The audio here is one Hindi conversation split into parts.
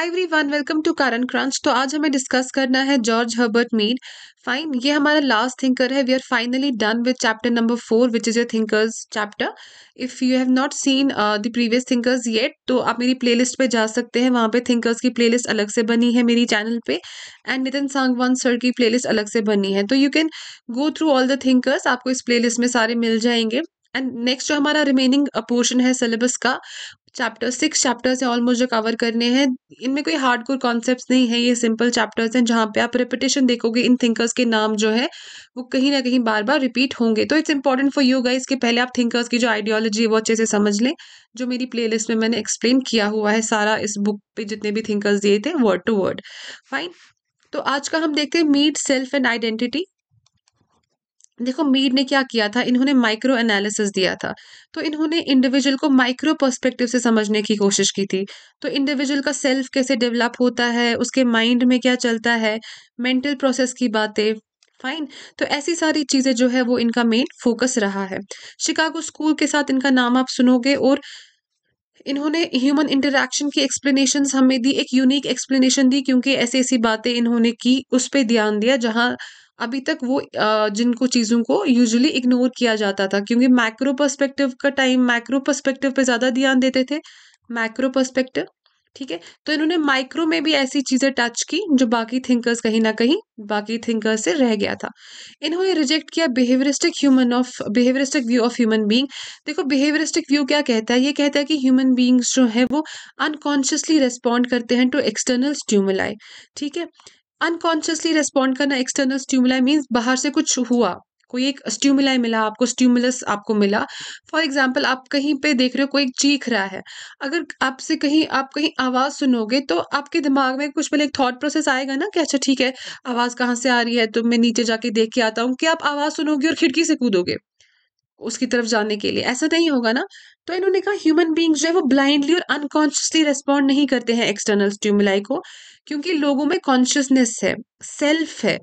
Hi everyone welcome to Karan crunch तो आज हमें डिस्कस करना है जॉर्ज हर्बर्ट मीड फाइन ये हमारा लास्ट थिंकर है we are finally done with chapter number four which is your thinkers chapter if you have not seen the previous thinkers yet तो आप मेरी प्लेलिस्ट पे जा सकते हैं वहाँ पे थिंकर्स की लिस्ट अलग से बनी है मेरी चैनल पे एंड नितिन सांगवान सर की लिस्ट अलग से बनी है तो you can go through all the thinkers आपको इस लिस्ट में सारे मिल जाएंगे एंड नेक्स्ट जो हमारा रिमेनिंग पोर्शन uh, है सिलेबस का चैप्टर सिक्स चैप्टर्स हैं ऑलमोस्ट जो कवर करने हैं इनमें कोई हार्ड कोर कॉन्सेप्ट नहीं है ये सिंपल चैप्टर्स हैं जहाँ पे आप रिपीटेशन देखोगे इन थिंकर्स के नाम जो है वो कहीं ना कहीं बार बार रिपीट होंगे तो it's important for you guys कि पहले आप थिंकर्स की जो आइडियोलॉजी है वो अच्छे से समझ लें जो मेरी प्ले में मैंने एक्सप्लेन किया हुआ है सारा इस बुक पे जितने भी थिंकर्स दिए थे वर्ड टू वर्ड फाइन तो आज का हम देखते हैं मीट सेल्फ एंड आइडेंटिटी देखो मीड ने क्या किया था इन्होंने माइक्रो एनालिसिस दिया था तो इन्होंने इंडिविजुअल को माइक्रो पर्सपेक्टिव से समझने की कोशिश की थी तो इंडिविजुअल का सेल्फ कैसे डेवलप होता है उसके माइंड में क्या चलता है मेंटल प्रोसेस की बातें फाइन तो ऐसी सारी चीज़ें जो है वो इनका मेन फोकस रहा है शिकागो स्कूल के साथ इनका नाम आप सुनोगे और इन्होंने ह्यूमन इंटरेक्शन की एक्सप्लेनेशन हमें दी एक यूनिक एक्सप्लेनेशन दी क्योंकि ऐसी ऐसी बातें इन्होंने की उस पर ध्यान दिया जहाँ अभी तक वो जिनको चीज़ों को यूजुअली इग्नोर किया जाता था क्योंकि मैक्रो पर्सपेक्टिव का टाइम मैक्रो पर्सपेक्टिव पे ज़्यादा ध्यान देते थे मैक्रो पर्सपेक्टिव ठीक है तो इन्होंने माइक्रो में भी ऐसी चीज़ें टच की जो बाकी थिंकर्स कहीं ना कहीं बाकी थिंकर्स से रह गया था इन्होंने रिजेक्ट किया behaviouristic human of behaviouristic view of human being देखो बिहेवियरिस्टिक व्यू क्या कहता है ये कहता है कि ह्यूमन बीइंग्स जो है वो अनकॉन्शियसली रेस्पॉन्ड करते हैं टू एक्सटर्नल स्ट्यूमलाई ठीक है अनकॉन्शियसली रेस्पॉन्ड करना एक्सटर्नल स्ट्यूमुलाई मीन्स बाहर से कुछ हुआ कोई एक स्ट्यूमुलाई मिला आपको स्ट्यूमुलस आपको मिला फॉर एग्जाम्पल आप कहीं पे देख रहे हो कोई चीख रहा है अगर आपसे कहीं आप कहीं आवाज़ सुनोगे तो आपके दिमाग में कुछ पहले एक थॉट प्रोसेस आएगा ना कि अच्छा ठीक है आवाज़ कहाँ से आ रही है तो मैं नीचे जाके देख के आता हूँ कि आप आवाज़ सुनोगे और खिड़की से कूदोगे उसकी तरफ जाने के लिए ऐसा नहीं होगा ना तो इन्होंने कहा ह्यूमन बींग्स जो है वो ब्लाइंडली और अनकॉन्शियसली रेस्पॉन्ड नहीं करते हैं एक्सटर्नल स्ट्यूमलाई को क्योंकि लोगों में कॉन्शियसनेस है सेल्फ है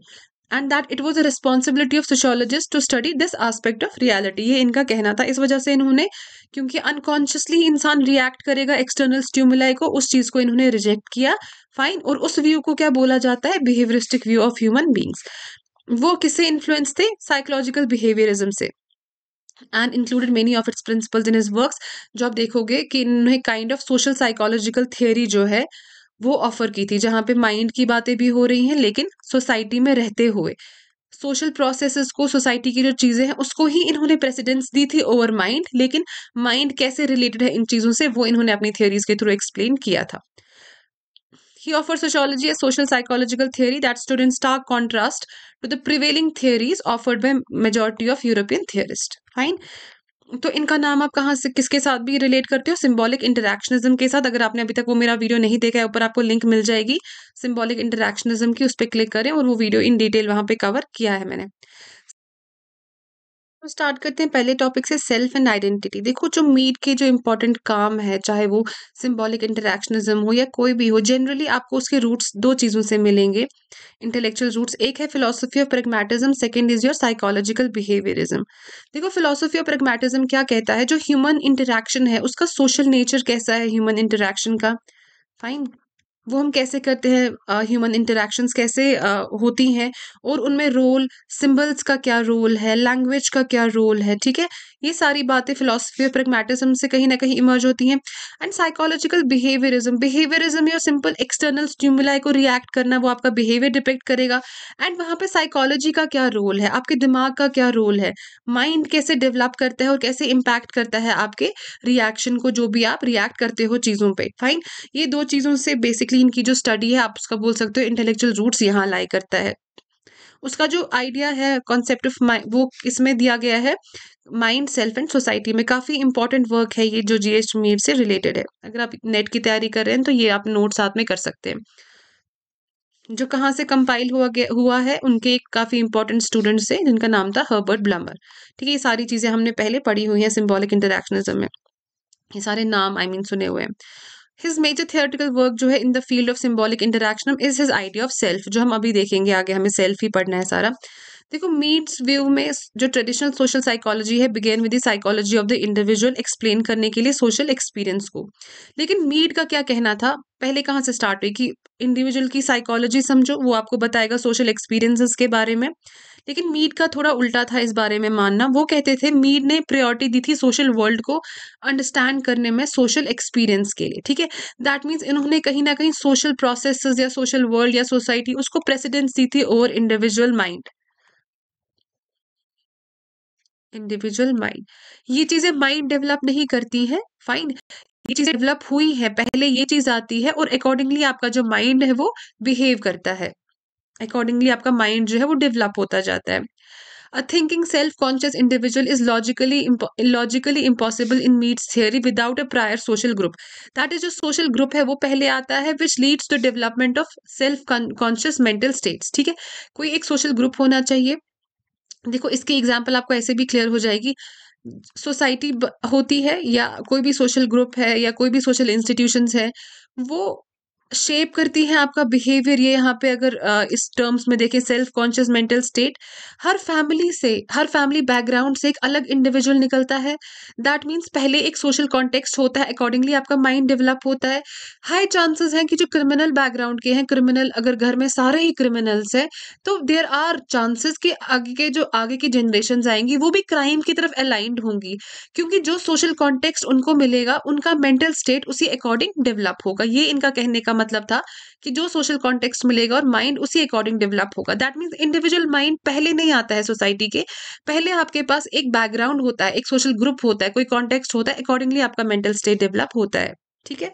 and that it was a responsibility of sociologist to study this aspect of reality ये इनका कहना था इस वजह से इन्होंने क्योंकि अनकॉन्शियसली इंसान रिएक्ट करेगा एक्सटर्नल स्ट्यूमुलाई को उस चीज़ को इन्होंने रिजेक्ट किया फाइन और उस व्यू को क्या बोला जाता है behaviouristic view of human beings वो किससे इन्फ्लुएंस थे साइकोलॉजिकल बिहेवियरिज्म से and included many of its principles in his work जो आप देखोगे कि इन्होंने kind of social psychological theory जो है वो ऑफर की थी जहाँ पे माइंड की बातें भी हो रही हैं लेकिन सोसाइटी में रहते हुए सोशल प्रोसेस को सोसाइटी की जो चीज़ें हैं उसको ही इन्होंने प्रेसिडेंस दी थी ओवर माइंड लेकिन माइंड कैसे रिलेटेड है इन चीज़ों से वो इन्होंने अपनी थियोरीज के थ्रू एक्सप्लेन किया था He offers sociology a social psychological theory that stood in stark contrast to the prevailing theories offered by majority of European theorists. Fine. तो इनका नाम आप कहाँ से किसके साथ भी रिलेट करते हो सिंबॉलिक इंटरेक्शनिज्म के साथ अगर आपने अभी तक वो मेरा वीडियो नहीं देखा है ऊपर आपको लिंक मिल जाएगी सिंबॉलिक इंटरेक्शनिज्म की उस पर क्लिक करें और वो वीडियो इन डिटेल वहाँ पे कवर किया है मैंने स्टार्ट करते हैं पहले टॉपिक से सेल्फ एंड आइडेंटिटी देखो जो मीट के जो इंपॉर्टेंट काम है चाहे वो सिंबॉलिक इंटरेक्शनिज्म हो या कोई भी हो जनरली आपको उसके रूट्स दो चीज़ों से मिलेंगे इंटेलेक्चुअल रूट्स एक है philosophy of pragmatism second is your psychological behaviourism देखो फिलोसफी ऑफ प्रेगमेटिज्म क्या कहता है जो ह्यूमन इंटरेक्शन है उसका सोशल नेचर कैसा है ह्यूमन इंटरेक्शन का फाइन वो हम कैसे करते हैं ह्यूमन इंटरेक्शंस कैसे uh, होती हैं और उनमें रोल सिंबल्स का क्या रोल है लैंग्वेज का क्या रोल है ठीक है ये सारी बातें फिलोसफी और प्रेगमेटिज्म से कहीं ना कहीं इमर्ज होती हैं एंड साइकोलॉजिकल बिहेवियरिज्म बिहेवियरिज्म या सिंपल एक्सटर्नल स्टूमुलाई को रिएक्ट करना वो आपका बिहेवियर डिपेक्ट करेगा एंड वहाँ पर साइकोलॉजी का क्या रोल है आपके दिमाग का क्या रोल है माइंड कैसे डेवलप करता है और कैसे इम्पैक्ट करता है आपके रिएक्शन को जो भी आप रिएक्ट करते हो चीज़ों पर फाइन ये दो चीज़ों से बेसिकली इनकी जो स्टडी है आप उसका बोल सकते हो इंटेलेक्चुअल रूट्स यहाँ लाई करता है उसका जो आइडिया है कॉन्सेप्ट ऑफ माइंड वो इसमें दिया गया है माइंड सेल्फ एंड सोसाइटी में काफ़ी इंपॉर्टेंट वर्क है ये जो जी एच मीर से रिलेटेड है अगर आप नेट की तैयारी कर रहे हैं तो ये आप नोट साथ में कर सकते हैं जो कहाँ से कंपाइल हुआ गया हुआ है उनके एक काफ़ी इंपॉर्टेंट स्टूडेंट थे जिनका नाम था हर्बर्ट ब्लमर ठीक है ये सारी चीज़ें हमने पहले पढ़ी हुई हैं सिम्बॉलिक इंटरेक्शनिज्म में ये सारे नाम आई I मीन mean, सुने हुए हैं हिज मेजर थियोरटिकल वर्क जो है in the field of symbolic interaction is his idea of self जो हम अभी देखेंगे आगे हमें सेल्फ ही पढ़ना है सारा देखो मीट्स व्यू में जो ट्रेडिशनल सोशल साइकोलॉजी है begin with the psychology of the individual explain करने के लिए सोशल एक्सपीरियंस को लेकिन मीट का क्या कहना था पहले कहाँ से स्टार्ट हुई कि इंडिविजुअल की साइकोलॉजी समझो वो आपको बताएगा सोशल एक्सपीरियंसेस के बारे में लेकिन मीड का थोड़ा उल्टा था इस बारे में मानना वो कहते थे मीड ने प्रायोरिटी दी थी सोशल वर्ल्ड को अंडरस्टैंड करने में सोशल एक्सपीरियंस के लिए ठीक है दैट मीन्स इन्होंने कहीं ना कहीं सोशल प्रोसेस या सोशल वर्ल्ड या सोसाइटी उसको प्रेसिडेंस दी थी over individual mind individual mind ये चीजें माइंड डेवलप नहीं करती हैं फाइन ये चीजें डेवलप हुई है पहले ये चीज आती है और अकॉर्डिंगली आपका जो माइंड है वो बिहेव करता है अकॉर्डिंगली आपका माइंड जो है वो डेवलप होता जाता है a thinking self conscious individual is logically logically impossible in Mead's theory without a prior social group that is जो सोशल ग्रुप है वो पहले आता है which leads the development of self conscious mental states ठीक है कोई एक सोशल ग्रुप होना चाहिए देखो इसकी एग्जाम्पल आपको ऐसे भी क्लियर हो जाएगी सोसाइटी होती है या कोई भी सोशल ग्रुप है या कोई भी सोशल इंस्टीट्यूशन है वो शेप करती है आपका बिहेवियर ये यहाँ पे अगर आ, इस टर्म्स में देखें सेल्फ कॉन्शियस मेंटल स्टेट हर फैमिली से हर फैमिली बैकग्राउंड से एक अलग इंडिविजुअल निकलता है दैट मीन्स पहले एक सोशल कॉन्टेक्स्ट होता है अकॉर्डिंगली आपका माइंड डेवलप होता है हाई चांसेस हैं कि जो क्रिमिनल बैकग्राउंड के हैं क्रिमिनल अगर घर में सारे ही क्रिमिनल्स हैं तो देयर आर चांसेस कि आगे के जो आगे की जनरेशन आएंगी वो भी क्राइम की तरफ अलाइंड होंगी क्योंकि जो सोशल कॉन्टेक्स्ट उनको मिलेगा उनका मेंटल स्टेट उसी अकॉर्डिंग डेवलप होगा ये इनका कहने का मतलब था कि जो सोशल कॉन्टेक्स्ट मिलेगा और माइंड उसी अकॉर्डिंग डेवलप होगा दैट मीन्स इंडिविजुअल माइंड पहले नहीं आता है सोसाइटी के पहले आपके पास एक बैकग्राउंड होता है एक सोशल ग्रुप होता है कोई कॉन्टेक्स्ट होता है अकॉर्डिंगली आपका मेंटल स्टेट डेवलप होता है ठीक है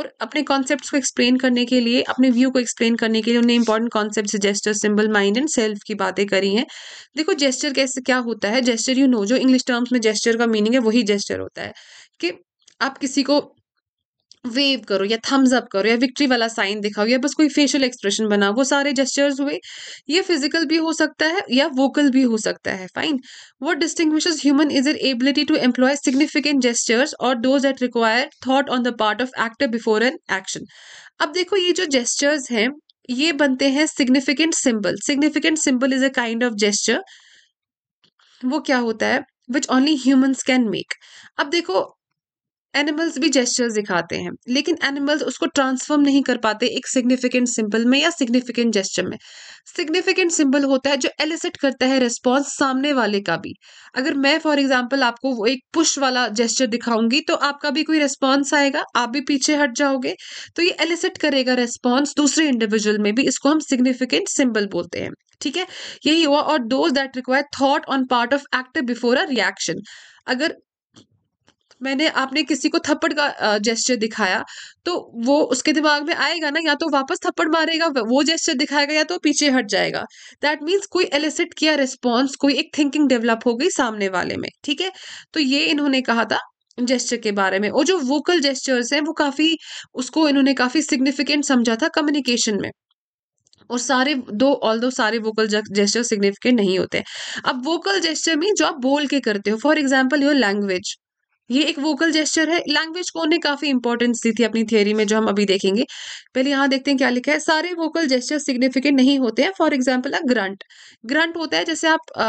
और अपने कॉन्सेप्ट्स को एक्सप्लेन करने के लिए अपने व्यू को एक्सप्लेन करने के लिए उन्होंने important concept gesture symbol mind and self की बातें करी हैं देखो जेस्टर कैसे क्या होता है जेस्टर यू नो जो इंग्लिश टर्म्स में जेस्टर का मीनिंग है वही जेस्टर होता है कि आप किसी को वेव करो या थम्स अप करो या विक्ट्री वाला साइन दिखाओ या बस कोई फेशियल एक्सप्रेशन बनाओ वो सारे जेस्टर्स हुए ये फिजिकल भी हो सकता है या वोकल भी हो सकता है fine what distinguish human is their ability to employ significant gestures और those that require thought on the part of actor before an action अब देखो ये जो जेस्टर्स हैं ये बनते हैं significant symbol significant symbol is a kind of gesture वो क्या होता है which only humans can make अब देखो एनिमल्स भी जेस्टर्स दिखाते हैं लेकिन एनिमल्स उसको ट्रांसफॉर्म नहीं कर पाते एक सिग्निफिकेंट सिंबल में या सिग्निफिकेंट जेस्टर में सिग्निफिकेंट सिंबल होता है जो एलिसिट करता है रिस्पॉन्स सामने वाले का भी अगर मैं फॉर एग्जाम्पल आपको वो एक पुश वाला जेस्टर दिखाऊंगी तो आपका भी कोई रिस्पॉन्स आएगा आप भी पीछे हट जाओगे तो ये एलिसिट करेगा रिस्पॉन्स दूसरे इंडिविजुअल में भी इसको हम सिग्निफिकेंट सिंबल बोलते हैं ठीक है यही हुआ और those that require thought on part of active before a reaction अगर मैंने आपने किसी को थप्पड़ का जेस्चर दिखाया तो वो उसके दिमाग में आएगा ना या तो वापस थप्पड़ मारेगा वो जेस्चर दिखाएगा या तो पीछे हट जाएगा दैट मीन्स कोई एलिसिट किया रिस्पॉन्स कोई एक थिंकिंग डेवलप हो गई सामने वाले में ठीक है तो ये इन्होंने कहा था जेस्चर के बारे में और जो वोकल जेस्चर्स हैं वो काफ़ी उसको इन्होंने काफ़ी सिग्निफिकेंट समझा था कम्युनिकेशन में और सारे दो ऑल दो सारे वोकल जेस्टर सिग्निफिकेंट नहीं होते अब वोकल जेस्चर में जो आप बोल के करते हो फॉर एग्जाम्पल योर लैंग्वेज ये एक वोकल जेस्चर है लैंग्वेज को ने काफ़ी इंपॉर्टेंस दी थी अपनी थियोरी में जो हम अभी देखेंगे पहले यहाँ देखते हैं क्या लिखा है सारे वोकल जेस्चर सिग्निफिकेंट नहीं होते हैं for example a grunt grunt होता है जैसे आप आ,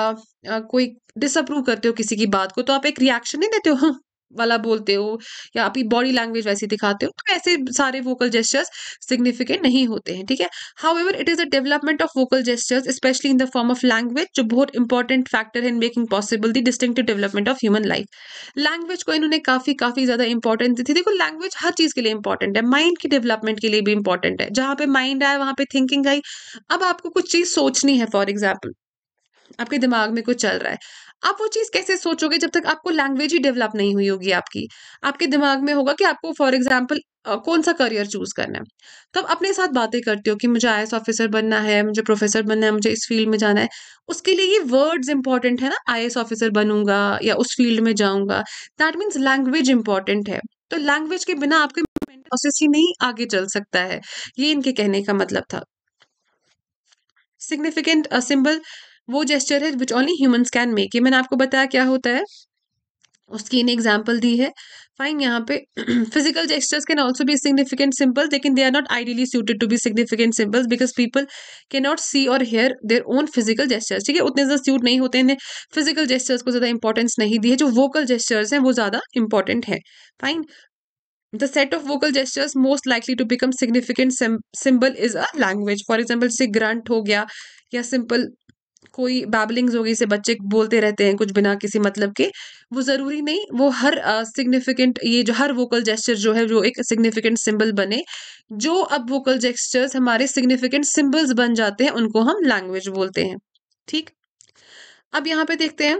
आ, कोई डिसअप्रूव करते हो किसी की बात को तो आप एक रिएक्शन नहीं देते हो वाला बोलते हो या आपकी बॉडी लैंग्वेज वैसी दिखाते हो तो ऐसे सारे वोकल जेस्टर्स सिग्निफिकेंट नहीं होते हैं ठीक है however it is a development of vocal gestures specially in the form of language जो बहुत इंपॉर्टेंट फैक्टर है in making possible the distinctive development of human life language को इन्होंने काफ़ी काफ़ी ज़्यादा इंपॉर्टेंट दी थी देखो लैंग्वेज हर चीज़ के लिए इंपॉर्टेंट है माइंड की डेवलपमेंट के लिए भी इंपॉर्टेंट है जहां पे माइंड आया वहाँ पे थिंकिंग आई अब आपको कुछ चीज़ सोचनी है फॉर एग्जाम्पल आपके दिमाग में कुछ चल रहा है आप वो चीज़ कैसे सोचोगे जब तक आपको लैंग्वेज ही डेवलप नहीं हुई होगी आपकी आपके दिमाग में होगा कि आपको फॉर एग्जाम्पल कौन सा करियर चूज करना है तब अपने साथ बातें करते हो कि मुझे आई ऑफिसर बनना है मुझे प्रोफेसर बनना है मुझे इस फील्ड में जाना है उसके लिए ये वर्ड्स इंपॉर्टेंट है ना आई ऑफिसर बनूंगा या उस फील्ड में जाऊंगा दैट मीन्स लैंग्वेज इंपॉर्टेंट है तो लैंग्वेज के बिना आपके मेंटल प्रोसेस ही नहीं आगे चल सकता है ये इनके कहने का मतलब था सिग्निफिकेंट सिंबल uh, वो जेस्टर है which only humans can make ये मैंने आपको बताया क्या होता है उसकी इन एग्जाम्पल दी है फाइन यहाँ पे फिजिकल जेस्टर्स कैन ऑल्सो भी सिग्निफिकेंट सिंपल लेकिन they are not ideally suited to be significant symbols because people can not see or hear their own physical gestures ठीक है उतने ज़्यादा सूट नहीं होते हैं फिजिकल जेस्टर्स को ज़्यादा इंपॉर्टेंस नहीं दी है जो वोकल जेस्टर्स हैं वो ज़्यादा इंपॉर्टेंट है fine the set of vocal gestures most likely to become significant symbol is a language for example से ग्रांट हो गया या सिंपल कोई बैबलिंग्स होगी से बच्चे बोलते रहते हैं कुछ बिना किसी मतलब के वो ज़रूरी नहीं वो हर सिग्निफिकेंट uh, ये जो हर वोकल जेस्चर जो है वो एक सिग्निफिकेंट सिंबल बने जो अब वोकल जेस्चर्स हमारे सिग्निफिकेंट सिंबल्स बन जाते हैं उनको हम लैंग्वेज बोलते हैं ठीक अब यहाँ पे देखते हैं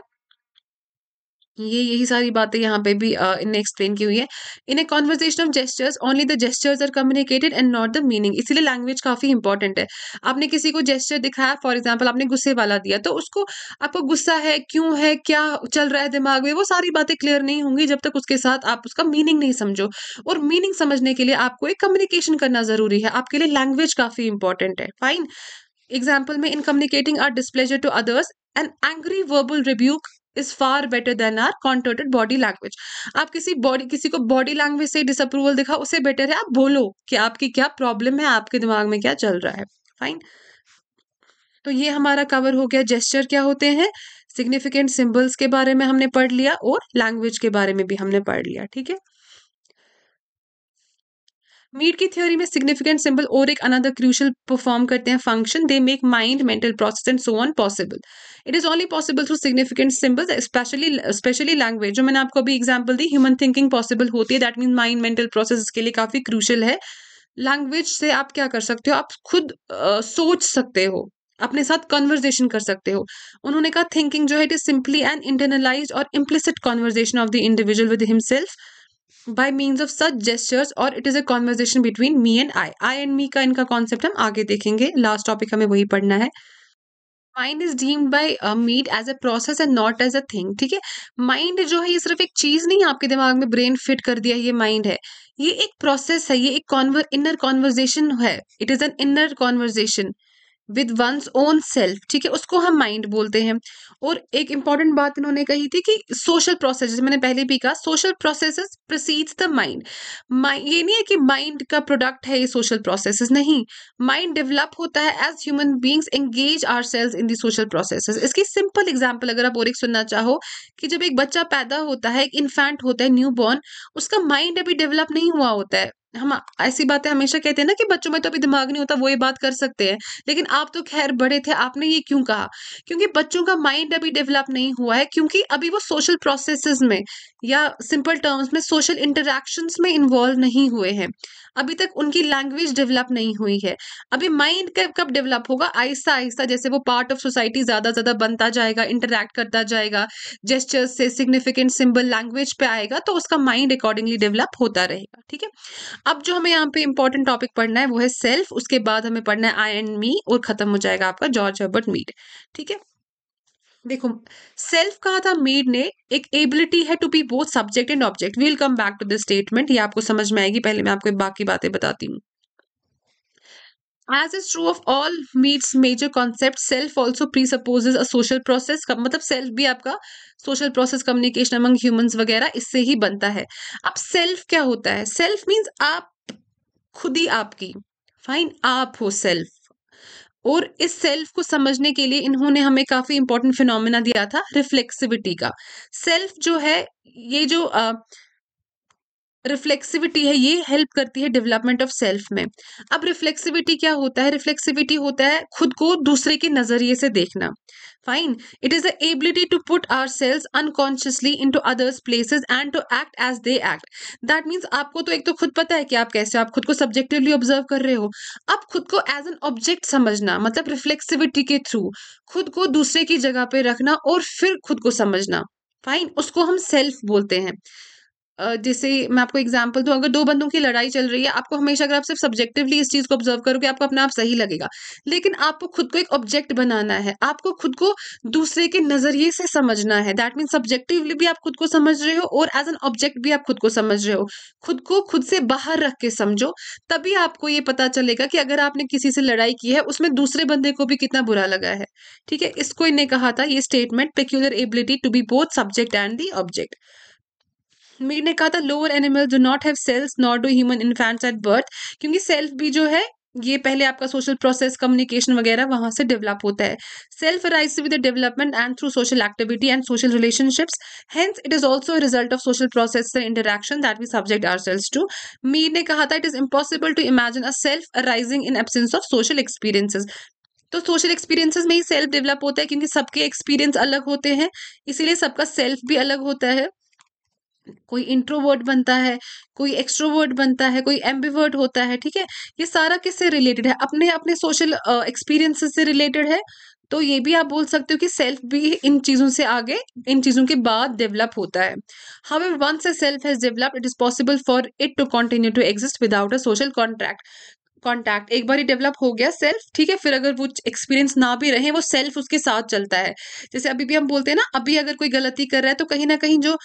ये यही सारी बातें यहाँ पे भी इन्हें एक्सप्लेन की हुई है in a conversation of gestures only the gestures are communicated and not the meaning इसीलिए लैंग्वेज काफ़ी इंपॉर्टेंट है आपने किसी को जेस्टर दिखाया फॉर एग्जाम्पल आपने गुस्से वाला दिया तो उसको आपको गुस्सा है क्यों है क्या चल रहा है दिमाग में वो सारी बातें क्लियर नहीं होंगी जब तक उसके साथ आप उसका मीनिंग नहीं समझो और मीनिंग समझने के लिए आपको एक कम्युनिकेशन करना ज़रूरी है आपके लिए लैंग्वेज काफ़ी इंपॉर्टेंट है फाइन एग्जाम्पल में in communicating our displeasure to others an angry verbal rebuke is far better than our contorted body language आप किसी बॉडी किसी को बॉडी लैंग्वेज से डिसअप्रूवल दिखा उससे बेटर है आप बोलो कि आपकी क्या प्रॉब्लम है आपके दिमाग में क्या चल रहा है फाइन तो ये हमारा कवर हो गया जेस्चर क्या होते हैं सिग्निफिकेंट सिंबल्स के बारे में हमने पढ़ लिया और लैंग्वेज के बारे में भी हमने पढ़ लिया ठीक है मीड की थ्योरी में सिग्निफिकेंट सिंबल और एक अनदर क्रूशल परफॉर्म करते हैं function they make mind mental process and so on possible it is only possible through significant symbols specially specially language जो मैंने आपको अभी एग्जाम्पल दी ह्यूमन थिंकिंग पॉसिबल होती है that mean mind mental process के लिए काफ़ी क्रूशल है लैंग्वेज से आप क्या कर सकते हो आप खुद आ, सोच सकते हो अपने साथ कन्वर्जेशन कर सकते हो उन्होंने कहा थिंकिंग जो है it is simply and internalise or implicit conversation of the individual with himself by means of such gestures और it is a conversation between me and I I and me का इनका कॉन्सेप्ट हम आगे देखेंगे लास्ट टॉपिक हमें वही पढ़ना है mind is deemed by Mead as a process and not as a thing ठीक है माइंड जो है ये सिर्फ एक चीज नहीं आपके दिमाग में ब्रेन फिट कर दिया ये माइंड है ये एक प्रोसेस है ये एक इनर कॉन्वर्जेशन है it is an inner conversation with one's own self ठीक है उसको हम माइंड बोलते हैं और एक इंपॉर्टेंट बात इन्होंने कही थी कि सोशल प्रोसेस मैंने पहले भी कहा social process proceed the mind ये नहीं है कि माइंड का प्रोडक्ट है ये सोशल प्रोसेस नहीं माइंड डेवलप होता है as human beings engage ourselves in the social process इसकी सिंपल एग्जाम्पल अगर आप और एक सुनना चाहो कि जब एक बच्चा पैदा होता है एक इन्फेंट होता है न्यू बॉर्न उसका माइंड अभी डेवलप नहीं हुआ होता है हम ऐसी बातें हमेशा कहते हैं ना कि बच्चों में तो अभी दिमाग नहीं होता वो ये बात कर सकते हैं लेकिन आप तो खैर बड़े थे आपने ये क्यों कहा क्योंकि बच्चों का माइंड अभी डेवलप नहीं हुआ है क्योंकि अभी वो सोशल प्रोसेसेस में या सिंपल टर्म्स में सोशल इंटरेक्शंस में इन्वॉल्व नहीं हुए हैं अभी तक उनकी लैंग्वेज डेवलप नहीं हुई है अभी माइंड कब कब डेवलप होगा आहिस्ता आहिस्ता जैसे वो पार्ट ऑफ सोसाइटी ज़्यादा ज़्यादा बनता जाएगा इंटरेक्ट करता जाएगा जेस्टर्स से सिग्निफिकेंट सिंबल लैंग्वेज पे आएगा तो उसका माइंड अकॉर्डिंगली डेवलप होता रहेगा ठीक है अब जो हमें यहाँ पे इंपॉर्टेंट टॉपिक पढ़ना है वो है सेल्फ उसके बाद हमें पढ़ना है आई एंड मी और खत्म हो जाएगा आपका जॉर्ज हर्बर्ट मीड ठीक है देखो सेल्फ कहा था मीड ने एक एबिलिटी है to be both subject and object we'll come back to the statement ये आपको समझ में आएगी पहले मैं आपको बाकी बातें बताती हूँ as is true of all Mead's major concept self also pre presupposes a social process मतलब सेल्फ भी आपका social process communication among humans वगैरह इससे ही बनता है अब सेल्फ क्या होता है सेल्फ मीन्स आप खुद ही आपकी फाइन आप हो सेल्फ और इस सेल्फ को समझने के लिए इन्होंने हमें काफी इंपॉर्टेंट फिनोमिना दिया था रिफ्लेक्सिविटी का सेल्फ जो है ये जो रिफ्लेक्सिविटी है ये हेल्प करती है डेवलपमेंट ऑफ सेल्फ में अब रिफ्लेक्सिविटी क्या होता है रिफ्लेक्सिविटी होता है खुद को दूसरे के नजरिए से देखना fine it is the ability to put ourselves unconsciously into others places and to act as they act that means आपको तो एक तो खुद पता है कि आप कैसे हो आप खुद को सब्जेक्टिवली ऑब्जर्व कर रहे हो अब खुद को एज एन ऑब्जेक्ट समझना मतलब रिफ्लेक्सिविटी के थ्रू खुद को दूसरे की जगह पे रखना और फिर खुद को समझना फाइन उसको हम सेल्फ बोलते हैं जैसे मैं आपको एग्जाम्पल दूँ अगर दो बंदों की लड़ाई चल रही है आपको हमेशा अगर आप सिर्फ सब्जेक्टिवली इस चीज़ को ऑब्जर्व करोगे आपको अपना आप सही लगेगा लेकिन आपको खुद को एक ऑब्जेक्ट बनाना है आपको खुद को दूसरे के नज़रिए से समझना है दैट मीन सब्जेक्टिवली भी आप खुद को समझ रहे हो और एज एन ऑब्जेक्ट भी आप खुद को समझ रहे हो खुद को खुद से बाहर रख के समझो तभी आपको ये पता चलेगा कि अगर आपने किसी से लड़ाई की है उसमें दूसरे बंदे को भी कितना बुरा लगा है ठीक है इसको इन्हें कहा था ये statement peculiar ability to be both subject and the object Mead ने कहा था lower animal do not have selves not do human infants at birth क्योंकि सेल्फ भी जो है ये पहले आपका सोशल प्रोसेस कम्युनिकेशन वगैरह वहां से डेवलप होता है self rise with development and through social activity and social relationships hence it is also result of social process and interaction that we subject ourselves to Mead ने कहा था it is impossible to imagine a self arising in absence of social experiences तो सोशल एक्सपीरियंसेस में ही सेल्फ डेवलप होता है क्योंकि सबके एक्सपीरियंस अलग होते हैं इसीलिए सबका सेल्फ भी अलग होता है कोई इंट्रोवर्ट बनता है कोई एक्सट्रोवर्ट बनता है कोई एम्बीवर्ट होता है ठीक है ये सारा किससे रिलेटेड है अपने अपने सोशल एक्सपीरियंस से रिलेटेड है तो ये भी आप बोल सकते हो कि सेल्फ भी इन चीज़ों से आगे इन चीज़ों के बाद डेवलप होता है how once a self has developed it is possible for it to continue to exist without a social contract contact एक बार ही डेवलप हो गया सेल्फ ठीक है फिर अगर वो एक्सपीरियंस ना भी रहे वो सेल्फ उसके साथ चलता है जैसे अभी भी हम बोलते हैं ना अभी अगर कोई गलती कर रहा है तो कहीं ना कहीं जो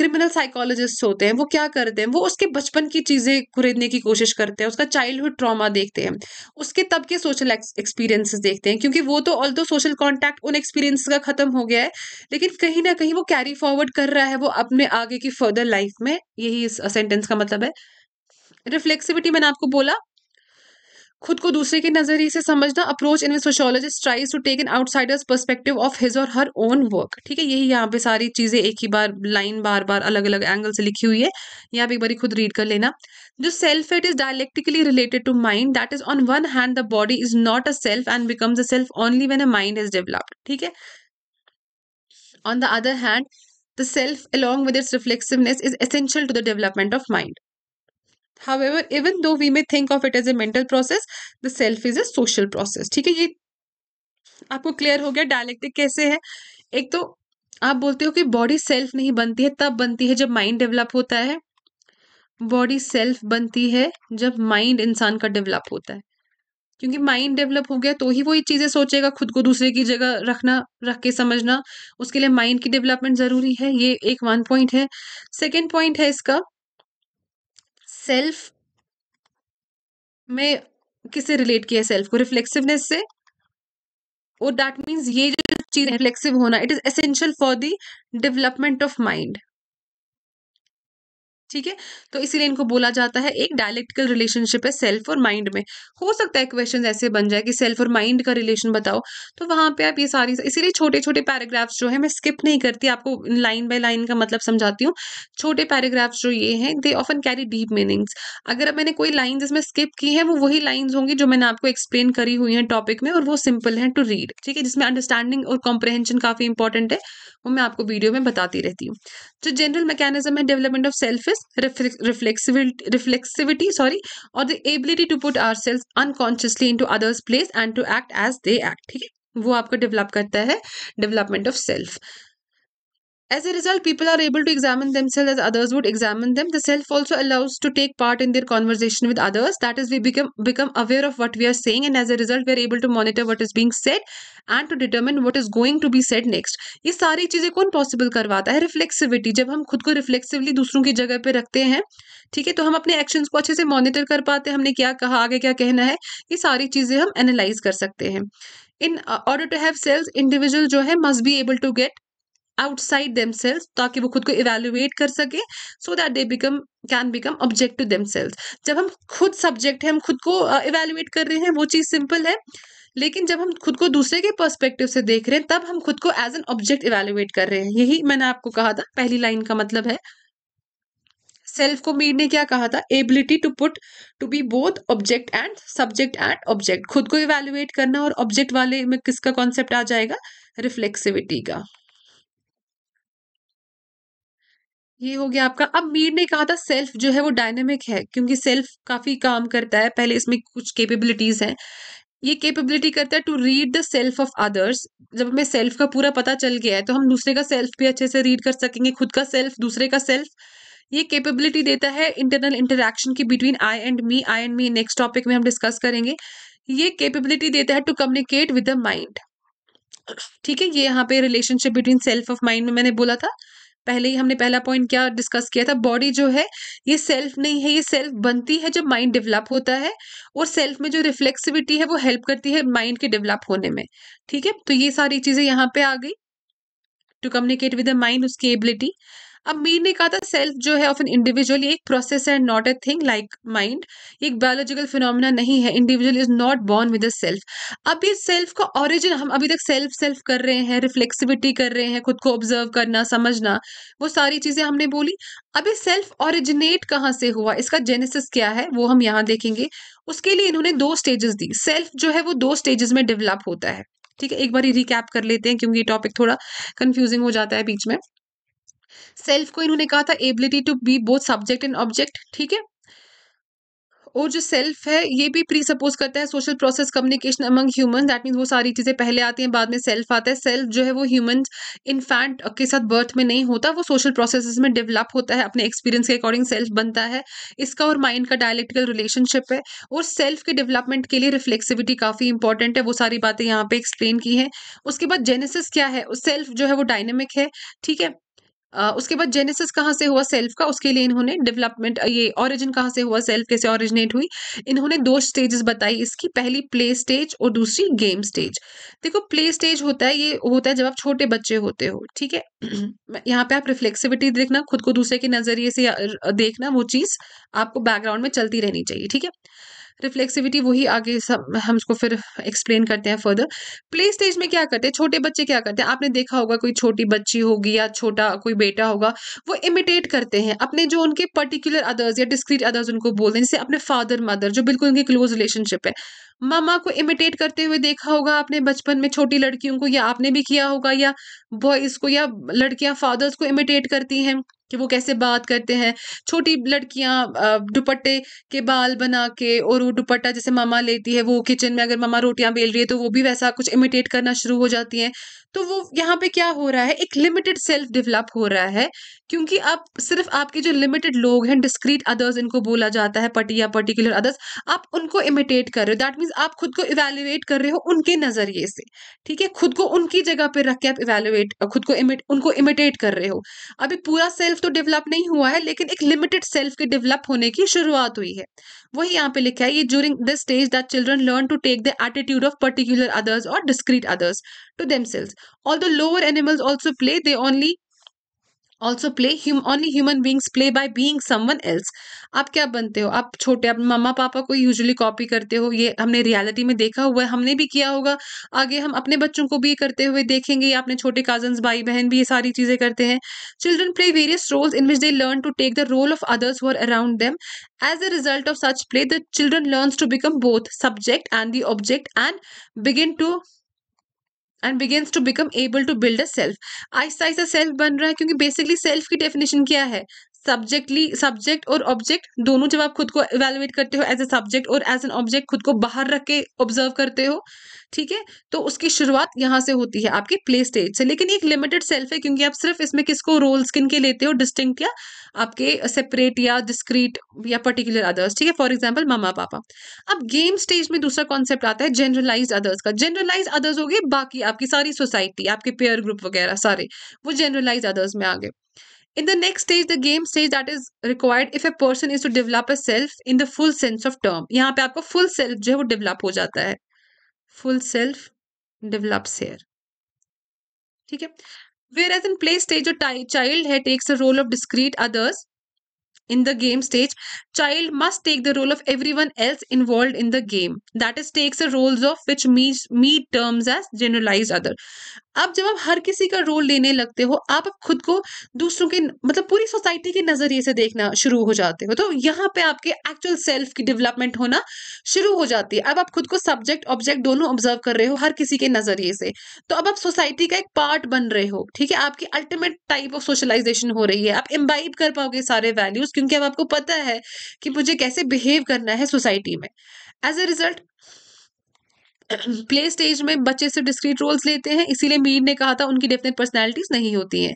क्रिमिनल साइकोलॉजिस्ट होते हैं वो क्या करते हैं वो उसके बचपन की चीज़ें खरीदने की कोशिश करते हैं उसका चाइल्डहुड ट्रामा देखते हैं उसके तब के सोशल एक्सपीरियंसेस देखते हैं क्योंकि वो तो ऑल दो सोशल कॉन्टैक्ट उन एक्सपीरियंस का खत्म हो गया है लेकिन कहीं ना कहीं वो कैरी फॉरवर्ड कर रहा है वो अपने आगे की फर्दर लाइफ में यही इस सेंटेंस का मतलब है रिफ्लेक्सिविटी मैंने आपको बोला खुद को दूसरे के नजरिए से समझना approach in sociologist tries to take an outsider's perspective of his or her own work ठीक है यही यहाँ पे सारी चीजें एक ही बार लाइन बार बार अलग अलग एंगल से लिखी हुई है यहाँ पे एक बार खुद रीड कर लेना जो self it is dialectically related to mind that is on one hand the body is not a self and becomes a self only when a mind is developed ठीक है on the other hand the self along with its reflexiveness is essential to the development of mind however even though we may think of it as a mental process the self is a social process ठीक है ये आपको क्लियर हो गया डायलेक्टिक कैसे है एक तो आप बोलते हो कि बॉडी सेल्फ नहीं बनती है तब बनती है जब माइंड डेवलप होता है बॉडी सेल्फ बनती है जब माइंड इंसान का डेवलप होता है क्योंकि माइंड डेवलप हो गया तो ही वो ये चीज़ें सोचेगा खुद को दूसरे की जगह रखना रख के समझना उसके लिए माइंड की डेवलपमेंट ज़रूरी है ये एक वन पॉइंट है सेकेंड पॉइंट है इसका सेल्फ में किसे रिलेट किया सेल्फ को रिफ्लेक्सिवनेस से और दैट मीन्स ये जो चीज रिफ्लेक्सिव होना it is essential for the development of mind ठीक है तो इसीलिए इनको बोला जाता है एक डायलेक्टिकल रिलेशनशिप है सेल्फ और माइंड में हो सकता है क्वेश्चन ऐसे बन जाए कि सेल्फ और माइंड का रिलेशन बताओ तो वहां पे आप ये सारी इसीलिए छोटे छोटे पैराग्राफ्स जो है मैं स्किप नहीं करती आपको लाइन बाय लाइन का मतलब समझाती हूँ छोटे पैराग्राफ्स जो ये हैं they often carry deep meanings अगर मैंने कोई लाइन जिसमें स्किप की है वो वही लाइन्स होंगी जो मैंने आपको एक्सप्लेन करी हुई है टॉपिक में और वो सिंपल है टू रीड ठीक है जिसमें अंडरस्टैंडिंग और कॉम्प्रहेंशन काफी इंपॉर्टेंट है वो मैं आपको वीडियो में बताती रहती हूँ जो जनरल मैकेनिज्म है development of self is reflexivity, reflexivity sorry, or the ability to put ourselves unconsciously into others' place and to act as they act. ठीक है वो आपको डेवलप करता है development of self As a result, people are able to examine themselves as others would examine them. The self also allows to take part in their conversation with others. That is, we become become aware of what we are saying, and as a result, we are able to monitor what is being said and to determine what is going to be said next. ये सारी चीजें कौन possible करवाता है reflexivity. जब हम खुद को reflexively दूसरों की जगह पे रखते हैं ठीक है तो हम अपने actions को अच्छे से monitor कर पाते हैं हमने क्या कहा आगे क्या कहना है ये सारी चीजें हम एनालाइज कर सकते हैं in order to have selves individual जो है must be able to get outside them ताकि वो खुद को इवेल्युएट कर सके so that they become can become object to them जब हम खुद सब्जेक्ट है हम खुद को इवेल्युएट कर रहे हैं वो चीज़ सिंपल है लेकिन जब हम खुद को दूसरे के पर्सपेक्टिव से देख रहे हैं तब हम खुद को एज एन ऑब्जेक्ट इवेल्युएट कर रहे हैं यही मैंने आपको कहा था पहली लाइन का मतलब है सेल्फ को मीर ने क्या कहा था ability to put to be both object and subject and object खुद को इवेल्युएट करना और ऑब्जेक्ट वाले में किसका कॉन्सेप्ट आ जाएगा रिफ्लेक्सिविटी का ये हो गया आपका अब मीर ने कहा था सेल्फ जो है वो डायनेमिक है क्योंकि सेल्फ काफ़ी काम करता है पहले इसमें कुछ कैपेबिलिटीज़ हैं ये कैपेबिलिटी करता है to read the self of others जब हमें सेल्फ का पूरा पता चल गया है तो हम दूसरे का सेल्फ भी अच्छे से रीड कर सकेंगे खुद का सेल्फ दूसरे का सेल्फ ये कैपेबिलिटी देता है इंटरनल इंटरेक्शन की between I and me I and me next topic में हम डिस्कस करेंगे ये कैपेबिलिटी देता है to communicate with the mind ठीक है ये यहाँ पे relationship between self of mind में मैंने बोला था पहले ही हमने पहला पॉइंट क्या डिस्कस किया था बॉडी जो है ये सेल्फ नहीं है ये सेल्फ बनती है जब माइंड डेवलप होता है और सेल्फ में जो रिफ्लेक्सिविटी है वो हेल्प करती है माइंड के डेवलप होने में ठीक है तो ये सारी चीज़ें यहाँ पे आ गई to communicate with the mind उसकी एबिलिटी अब मीर ने कहा था सेल्फ जो है ऑफ एन इंडिविजुअल एक प्रोसेस है not a thing like mind एक बायोलॉजिकल फिनोमिना नहीं है individual is not born with a self अब ये सेल्फ का ऑरिजिन हम अभी तक सेल्फ सेल्फ कर रहे हैं रिफ्लेक्सिविटी कर रहे हैं खुद को ऑब्जर्व करना समझना वो सारी चीजें हमने बोली अब ये सेल्फ ऑरिजिनेट कहाँ से हुआ इसका जेनेसिस क्या है वो हम यहाँ देखेंगे उसके लिए इन्होंने दो स्टेजेस दी सेल्फ जो है वो दो स्टेजेस में डेवलप होता है ठीक है एक बार रिकैप कर लेते हैं क्योंकि ये टॉपिक थोड़ा कंफ्यूजिंग हो जाता है बीच में सेल्फ को इन्होंने कहा था ability to be both subject and object ठीक है और जो सेल्फ है ये भी प्री सपोज करता है social process communication among human that means वो सारी चीज़ें पहले आती हैं बाद में सेल्फ आता है सेल्फ जो है वो ह्यूमन इन्फैंट के साथ बर्थ में नहीं होता वो सोशल प्रोसेस में डेवलप होता है अपने एक्सपीरियंस के अकॉर्डिंग सेल्फ बनता है इसका और माइंड का डायलेक्टिकल रिलेशनशिप है और सेल्फ के डेवलपमेंट के लिए रिफ्लेक्सिविटी काफ़ी इंपॉर्टेंट है वो सारी बातें यहाँ पे एक्सप्लेन की हैं उसके बाद जेनेसिस क्या है सेल्फ जो है वो डायनेमिक है ठीक है उसके बाद जेनेसिस कहाँ से हुआ सेल्फ का उसके लिए इन्होंने डेवलपमेंट ये ऑरिजिन कहाँ से हुआ सेल्फ कैसे ऑरिजिनेट हुई इन्होंने दो स्टेजेस बताई इसकी पहली प्ले स्टेज और दूसरी गेम स्टेज देखो प्ले स्टेज होता है ये होता है जब आप छोटे बच्चे होते हो ठीक है यहाँ पे आप रिफ्लेक्सिविटी देखना खुद को दूसरे के नज़रिए से देखना वो चीज़ आपको बैकग्राउंड में चलती रहनी चाहिए ठीक है रिफ्लेक्सिविटी वही आगे सब हम उसको फिर एक्सप्लेन करते हैं फर्दर प्ले स्टेज में क्या करते हैं छोटे बच्चे क्या करते हैं आपने देखा होगा कोई छोटी बच्ची होगी या छोटा कोई बेटा होगा वो इमिटेट करते हैं अपने जो उनके पर्टिकुलर अदर्स या डिस्क्रीट अदर्स उनको बोलते हैं जैसे अपने फादर मदर जो बिल्कुल उनकी क्लोज रिलेशनशिप है मामा को इमिटेट करते हुए देखा होगा आपने बचपन में छोटी लड़कियों को या आपने भी किया होगा या बॉयज़ को या लड़कियां फादर्स को इमिटेट करती हैं कि वो कैसे बात करते हैं छोटी लड़कियां दुपट्टे के बाल बना के और वो दुपट्टा जैसे मामा लेती है वो किचन में अगर मामा रोटियां बेल रही है तो वो भी वैसा कुछ इमिटेट करना शुरू हो जाती हैं तो वो यहाँ पे क्या हो रहा है एक लिमिटेड सेल्फ डेवलप हो रहा है क्योंकि आप सिर्फ आपके जो लिमिटेड लोग हैं डिस्क्रीट अदर्स इनको बोला जाता है पटी या पर्टिकुलर अदर्स आप उनको इमिटेट कर रहे हो दैट मीन्स आप खुद को इवेल्युएट कर रहे हो उनके नज़रिए से ठीक है खुद को उनकी जगह पर रख के आप इवेल्युएट खुद को इमिट उनको इमिटेट कर रहे हो अभी पूरा सेल्फ तो डेवलप नहीं हुआ है लेकिन एक लिमिटेड सेल्फ के डेवलप होने की शुरुआत हुई है वही यहाँ पे लिखा है ये during this stage that children learn to take the attitude of particular others और discrete others to them selves all the lower animals also play they only also play only human beings play by being someone else आप क्या बनते हो आप छोटे आप मम्मा पापा को यूजली कॉपी करते हो ये हमने रियालिटी में देखा हुआ है हमने भी किया होगा आगे हम अपने बच्चों को भी करते हुए देखेंगे या अपने छोटे कजन भाई बहन भी ये सारी चीज़ें करते हैं children play various roles in which they learn to take the role of others who're around them as a result of such play the children learn to become both subject and object and begin to and begins to become able to build a self आहिस्ता आहिस्ता सेल्फ बन रहा है क्योंकि बेसिकली सेल्फ की डेफिनेशन क्या है सब्जेक्टली सब्जेक्ट और ऑब्जेक्ट दोनों जब आप खुद को इवेलुएट करते हो एज ए सब्जेक्ट और एज एन ऑब्जेक्ट खुद को बाहर रख के ऑब्जर्व करते हो ठीक है तो उसकी शुरुआत यहाँ से होती है आपकी प्ले स्टेज से लेकिन एक लिमिटेड सेल्फ है क्योंकि आप सिर्फ इसमें किसको रोल स्किन के लेते हो डिस्टिंक्ट या आपके सेपरेट या डिस्क्रीट या पर्टिकुलर अदर्स ठीक है फॉर एग्जाम्पल मामा पापा अब गेम स्टेज में दूसरा कॉन्सेप्ट आता है जनरलाइज अदर्स का जनरलाइज अदर्स हो गए बाकी आपकी सारी सोसाइटी आपके पेयर ग्रुप वगैरह सारे वो जनरलाइज अदर्स में आ गए In the next stage, the game stage that is required if a person is to develop a self in the full sense of term. यहाँ पे आपको full self जो है वो develop हो जाता है Full self develops here. ठीक है Whereas in play stage stage जो चाइल्ड है takes the role of discrete others in the game stage child must take the role of everyone else involved in the game that is takes the roles of which meet, meet terms as generalized other आप जब आप हर किसी का रोल लेने लगते हो आप खुद को दूसरों के मतलब पूरी सोसाइटी के नजरिए से देखना शुरू हो जाते हो तो यहाँ पे आपके एक्चुअल सेल्फ की डेवलपमेंट होना शुरू हो जाती है अब आप खुद को सब्जेक्ट ऑब्जेक्ट दोनों ऑब्जर्व कर रहे हो हर किसी के नजरिए से तो अब आप सोसाइटी का एक पार्ट बन रहे हो ठीक है आपकी अल्टीमेट टाइप ऑफ सोशलाइजेशन हो रही है आप इम्बाइब कर पाओगे सारे वैल्यूज क्योंकि अब आपको पता है कि मुझे कैसे बिहेव करना है सोसाइटी में as a result play stage में बच्चे से डिस्क्रीट रोल्स लेते हैं इसीलिए मीर ने कहा था उनकी डेफिनेट पर्सनैलिटीज नहीं होती हैं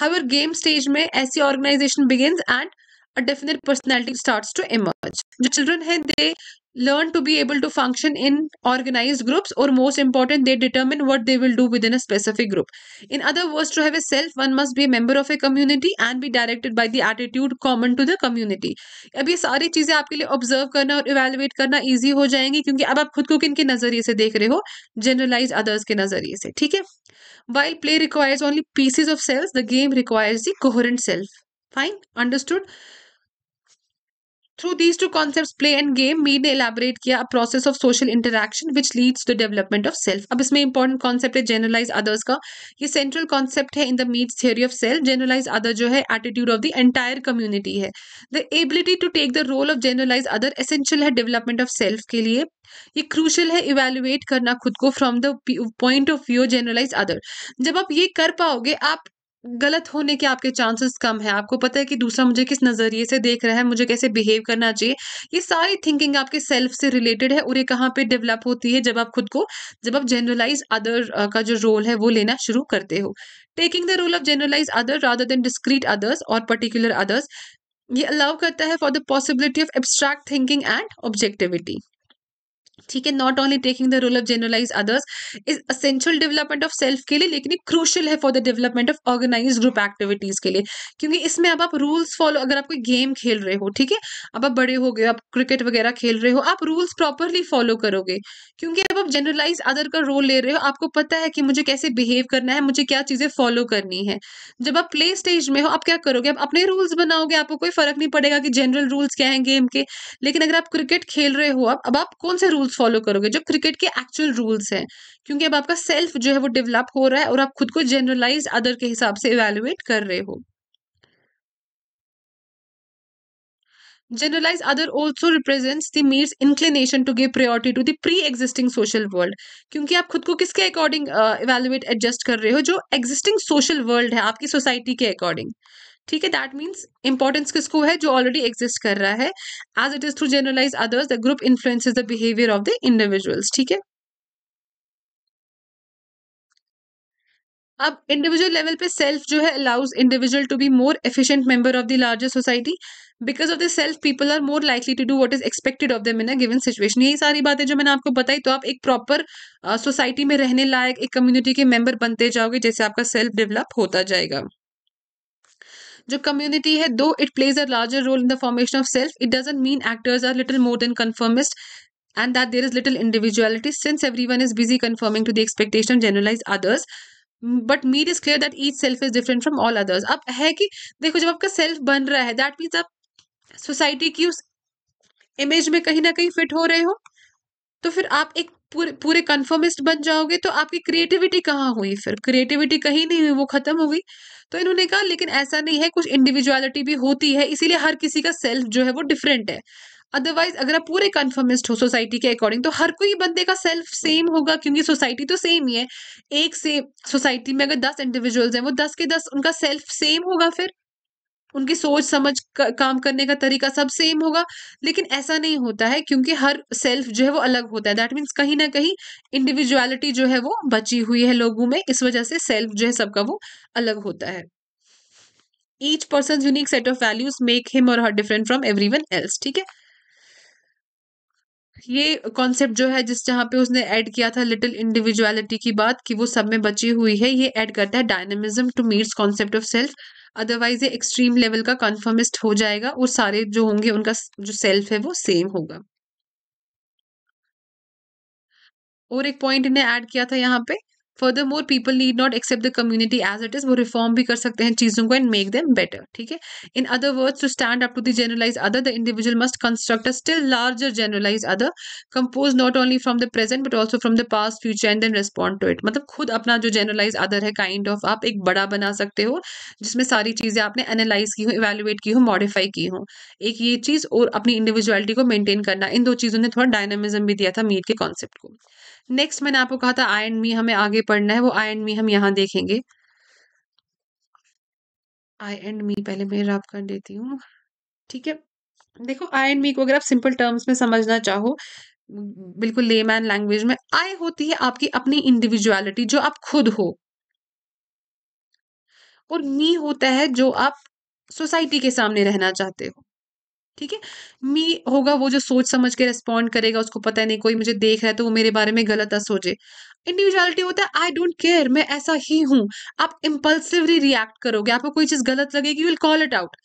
हावर गेम स्टेज में ऐसी organisation begin and a definite personality start to emerge. जो children है they learn to be able to function in organized groups or most important they determine what they will do within a specific group in other words to have a self one must be a member of a community and be directed by the attitude common to the community ab ye sari cheeze aapke liye observe karna aur evaluate karna easy ho jayenge kyunki ab aap khud ko kin ke nazariye se dekh rahe others while play requires only pieces of cells the game requires the coherent self fine understood through these two concept play and game Mead ने एलेबरेट किया a process of social interaction which leads the development of self अब इसमें इंपॉर्टेंट कॉन्सेप्ट है जनरलाइज अदर्स का ये सेंट्रल कॉन्सेप्ट है in the Mead's theory of self generalise other जो है attitude of the entire community है the ability to take the role of generalise other essential है डेवलपमेंट ऑफ सेल्फ के लिए ये क्रूशल है इवेल्युएट करना खुद को from the point of view generalise other जब आप ये कर पाओगे आप गलत होने के आपके चांसेस कम है आपको पता है कि दूसरा मुझे किस नज़रिए से देख रहा है मुझे कैसे बिहेव करना चाहिए ये सारी थिंकिंग आपके सेल्फ से रिलेटेड है और ये कहाँ पे डेवलप होती है जब आप खुद को जब आप जनरलाइज अदर का जो रोल है वो लेना शुरू करते हो taking the role of generalise other rather than discrete others और पर्टिकुलर अदर्स ये अलाउ करता है for the possibility of abstract thinking and objectivity ठीक है not only taking the role of generalise others is essential development of self के लिए लेकिन क्रूशल है for the development of organise group activities के लिए क्योंकि इसमें अब आप रूल्स फॉलो अगर आप कोई गेम खेल रहे हो ठीक है अब आप बड़े हो गए आप क्रिकेट वगैरह खेल रहे हो आप रूल्स प्रॉपरली फॉलो करोगे क्योंकि अब आप जनरलाइज अदर का रोल ले रहे हो आपको पता है कि मुझे कैसे बिहेव करना है मुझे क्या चीज़ें फॉलो करनी है जब आप प्ले स्टेज में हो आप क्या करोगे आप अपने रूल्स बनाओगे आपको कोई फर्क नहीं पड़ेगा कि जनरल रूल्स क्या है गेम के लेकिन अगर आप क्रिकेट खेल रहे हो आप अब आप कौन से रूल्स रूल्स फॉलो करोगे जो क्रिकेट के एक्चुअल रूल्स हैं क्योंकि अब आपका सेल्फ जो है वो डेवलप हो रहा है और आप खुद को जनरलाइज अदर के हिसाब से इवेल्युएट कर रहे हो generalise other also represents the Mead's inclination to give priority to the pre existing social world क्योंकि आप खुद को किसके अकॉर्डिंग इवेल्युएट एडजस्ट कर रहे हो जो एग्जिस्टिंग सोशल वर्ल्ड है आपकी सोसाइटी के अकॉर्डिंग ठीक है दैट मीन्स इंपॉर्टेंस किसको है जो ऑलरेडी एग्जिस्ट कर रहा है as it is through generalise others the group influence the behaviour of the individuals ठीक है अब इंडिविजुअल लेवल पे सेल्फ जो है allows individual to be more efficient member of the larger society because of the self people are more likely to do what is expected of them in a given situation यही सारी बातें जो मैंने आपको बताई तो आप एक प्रॉपर सोसाइटी uh, में रहने लायक एक कम्युनिटी के मेंबर बनते जाओगे जैसे आपका सेल्फ डेवलप होता जाएगा जो कम्युनिटी है though it plays a larger role in the formation of self it doesn't mean actors are little more than conformist and that there is little individuality since every one is busy conforming to the expectation generalise others but Mead is clear that each self is different from all others अब है कि देखो जब आपका सेल्फ बन रहा है दैट मीन्स आप सोसाइटी की उस इमेज में कहीं ना कहीं फिट हो रहे हो तो फिर आप एक पूरे पूरे कन्फर्मिस्ट बन जाओगे तो आपकी क्रिएटिविटी कहाँ हुई फिर क्रिएटिविटी कहीं नहीं हुई वो खत्म हो गई तो इन्होंने कहा लेकिन ऐसा नहीं है कुछ इंडिविजुअलिटी भी होती है इसीलिए हर किसी का सेल्फ जो है वो डिफरेंट है अदरवाइज अगर आप पूरे कन्फर्मिस्ट हो सोसाइटी के अकॉर्डिंग तो हर कोई बंदे का सेल्फ सेम होगा क्योंकि सोसाइटी तो सेम ही है एक से सोसाइटी में अगर दस इंडिविजुअल्स हैं वो दस के दस उनका सेल्फ सेम होगा फिर उनकी सोच समझ का, काम करने का तरीका सब सेम होगा लेकिन ऐसा नहीं होता है क्योंकि हर सेल्फ जो है वो अलग होता है दैट मीन्स कहीं ना कहीं इंडिविजुअलिटी जो है वो बची हुई है लोगों में इस वजह से सेल्फ जो है सबका वो अलग होता है each person unique set of values make him और her different from every one else ठीक है ये कॉन्सेप्ट जो है जिस जहां पे उसने ऐड किया था लिटिल इंडिविजुअलिटी की बात कि वो सब में बची हुई है ये ऐड करता है dynamism to Mead's concept of self otherwise ये एक्सट्रीम लेवल का कन्फर्मिस्ट हो जाएगा और सारे जो होंगे उनका जो सेल्फ है वो सेम होगा और एक पॉइंट इन्हें ऐड किया था यहाँ पे further more people need not accept the community as it is वो रिफॉर्म भी कर सकते हैं चीज़ों को एंड मेक देम बेटर ठीक है in other words to stand up to the generalise other the individual must construct a still larger generalise other compose not only from the present but also from the past future and then respond to it मतलब खुद अपना जो जनरलाइज अदर है काइंड kind ऑफ of, आप एक बड़ा बना सकते हो जिसमें सारी चीज़ें आपने एनालाइज की हो इवेल्युएट की हो मॉडिफाई की हो एक ये चीज़ और अपनी इंडिविजुअलिटी को मेंटेन करना इन दो चीज़ों ने थोड़ा डायनामिज्म भी दिया था मीट के कॉन्सेप्ट को नेक्स्ट मैंने आपको कहा था आई एंड मी हमें आगे पढ़ना है वो आई एंड मी हम यहाँ देखेंगे आई एंड मी पहले मैं रब कर देती हूँ ठीक है देखो आई एंड मी को अगर आप सिंपल टर्म्स में समझना चाहो बिल्कुल ले मैन लैंग्वेज में आई होती है आपकी अपनी इंडिविजुअलिटी जो आप खुद हो और मी होता है जो आप सोसाइटी के सामने रहना चाहते हो ठीक है मी होगा वो जो सोच समझ के रेस्पॉन्ड करेगा उसको पता नहीं कोई मुझे देख रहा है तो वो मेरे बारे में गलत ना सोचे इंडिविजुअलिटी होता है आई डोंट केयर मैं ऐसा ही हूँ आप इम्पल्सिवली रिएक्ट करोगे आपको कोई चीज़ गलत लगेगी will call it out